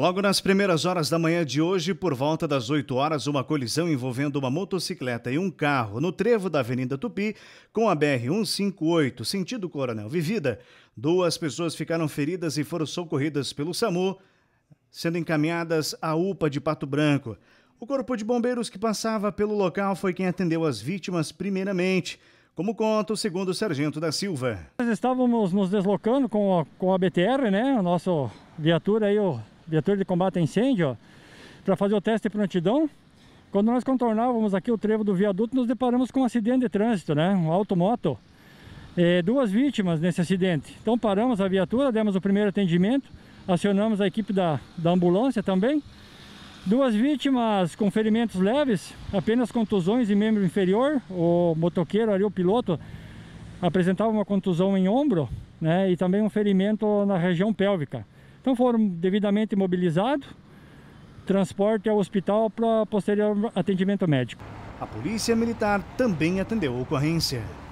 Logo nas primeiras horas da manhã de hoje, por volta das 8 horas, uma colisão envolvendo uma motocicleta e um carro no trevo da Avenida Tupi, com a BR-158, sentido Coronel Vivida. Duas pessoas ficaram feridas e foram socorridas pelo SAMU, sendo encaminhadas à UPA de Pato Branco. O corpo de bombeiros que passava pelo local foi quem atendeu as vítimas primeiramente. Como conta o segundo sargento da Silva. Nós estávamos nos deslocando com a, com a BTR, né? A nossa viatura aí, o viatura de combate a incêndio, para fazer o teste de prontidão. Quando nós contornávamos aqui o trevo do viaduto, nos deparamos com um acidente de trânsito, né? Um automoto. É, duas vítimas nesse acidente. Então paramos a viatura, demos o primeiro atendimento, acionamos a equipe da, da ambulância também. Duas vítimas com ferimentos leves, apenas contusões em membro inferior. O motoqueiro ali, o piloto, apresentava uma contusão em ombro né, e também um ferimento na região pélvica. Então foram devidamente mobilizados, transporte ao hospital para posterior atendimento médico. A polícia militar também atendeu a ocorrência.